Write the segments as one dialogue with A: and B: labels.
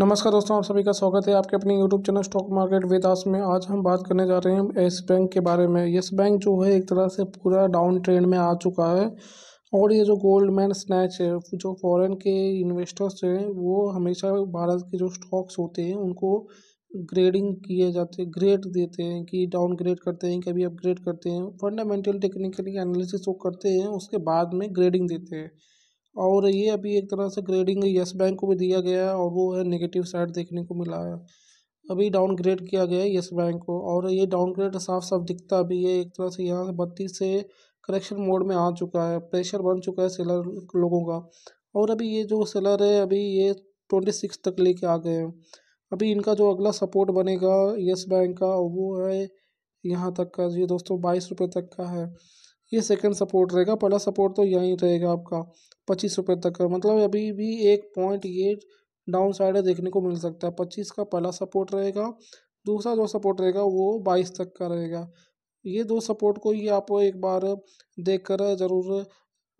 A: नमस्कार दोस्तों आप सभी का स्वागत है आपके अपने YouTube channel stock market Vedas में आज हम बात करने जा रहे हैं येस बैंक के बारे में येस बैंक जो है एक तरह से पूरा डाउन ट्रेंड में आ चुका है और ये जो गोल्ड मैन स्नैच है जो फॉरेन के इन्वेस्टर्स हैं वो हमेशा भारत के जो स्टॉक्स होते हैं उनको ग्रेडिंग किए जाते हैं ग्रेड देते हैं कि डाउन ग्रेड करते हैं कभी अपग्रेड करते हैं फंडामेंटल टेक्निकली एनालिसिस वो करते हैं उसके बाद में ग्रेडिंग देते हैं और ये अभी एक तरह से ग्रेडिंग यस बैंक को भी दिया गया है और वो है नेगेटिव साइड देखने को मिला है अभी डाउनग्रेड किया गया है यस बैंक को और ये डाउनग्रेड साफ साफ दिखता अभी ये एक तरह से यहाँ से बत्तीस से करेक्शन मोड में आ चुका है प्रेशर बन चुका है सेलर लोगों का और अभी ये जो सेलर है अभी ये ट्वेंटी सिक्स तक लेके आ गए हैं अभी इनका जो अगला सपोर्ट बनेगा यस बैंक का वो है यहाँ तक का ये दोस्तों बाईस रुपये तक का है ये सेकंड सपोर्ट रहेगा पहला सपोर्ट तो यहीं रहेगा आपका पच्चीस रुपये तक का मतलब अभी भी एक पॉइंट ये डाउन साइड देखने को मिल सकता है पच्चीस का पहला सपोर्ट रहेगा दूसरा जो सपोर्ट रहेगा वो बाईस तक का रहेगा ये दो सपोर्ट को ही आप एक बार देख कर ज़रूर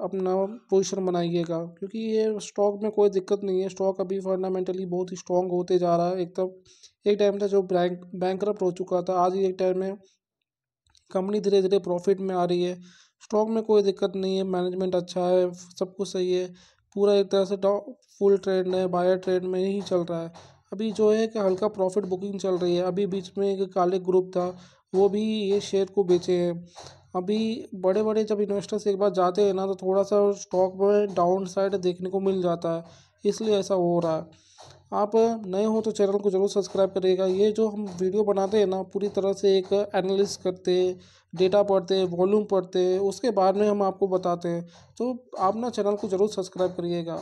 A: अपना पोजीशन बनाइएगा क्योंकि ये स्टॉक में कोई दिक्कत नहीं है स्टॉक अभी फंडामेंटली बहुत ही स्ट्रॉन्ग होते जा रहा है एक तब तो, एक टाइम था जो बैंक बैंक हो चुका था आज ही एक टाइम में कंपनी धीरे धीरे प्रॉफिट में आ रही है स्टॉक में कोई दिक्कत नहीं है मैनेजमेंट अच्छा है सब कुछ सही है पूरा एक तरह से फुल ट्रेंड है बायर ट्रेंड में ही चल रहा है अभी जो है कि हल्का प्रॉफिट बुकिंग चल रही है अभी बीच में एक काले ग्रुप था वो भी ये शेयर को बेचे हैं अभी बड़े बड़े जब इन्वेस्टर्स एक बार जाते हैं ना तो थोड़ा सा स्टॉक में डाउन साइड देखने को मिल जाता है इसलिए ऐसा हो रहा है आप नए हो तो चैनल को जरूर सब्सक्राइब करिएगा ये जो हम वीडियो बनाते हैं ना पूरी तरह से एक एनालिस करते डेटा पढ़ते वॉल्यूम पढ़ते उसके बाद में हम आपको बताते हैं तो आप ना चैनल को जरूर सब्सक्राइब करिएगा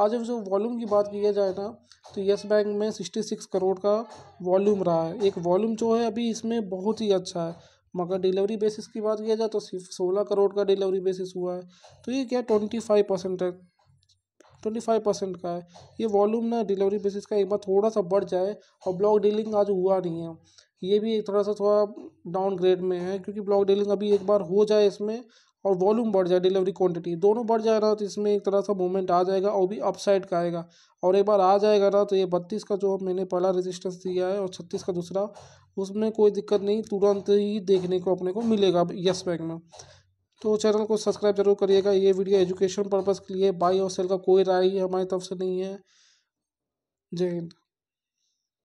A: आज जब जो वॉल्यूम की बात किया जाए ना तो यस बैंक में सिक्सटी सिक्स करोड़ का वॉल्यूम रहा है एक वॉल्यूम जो है अभी इसमें बहुत ही अच्छा है मगर डिलीवरी बेसिस की बात किया जाए तो सिर्फ सोलह करोड़ का डिलीवरी बेसिस हुआ है तो ये क्या ट्वेंटी फाइव परसेंट है ट्वेंटी फाइव परसेंट का है ये वॉल्यूम ना डिलीवरी बेसिस का एक बार थोड़ा सा बढ़ जाए और ब्लॉक डीलिंग आज हुआ नहीं है ये भी एक थोड़ा सा थोड़ा डाउनग्रेड में है क्योंकि ब्लॉक डीलिंग अभी एक बार हो जाए इसमें और वॉल्यूम बढ़ जाए डिलीवरी क्वांटिटी दोनों बढ़ जाए ना तो इसमें एक तरह सा मूवमेंट आ जाएगा और भी अपसाइड का आएगा और एक बार आ जाएगा ना तो ये बत्तीस का जो मैंने पहला रेजिस्टेंस दिया है और छत्तीस का दूसरा उसमें कोई दिक्कत नहीं तुरंत ही देखने को अपने को मिलेगा यस बैंक में तो चैनल को सब्सक्राइब जरूर करिएगा ये वीडियो एजुकेशन पर्पज़ के लिए बाई और सेल का कोई राय हमारी तरफ से नहीं है जय हिंद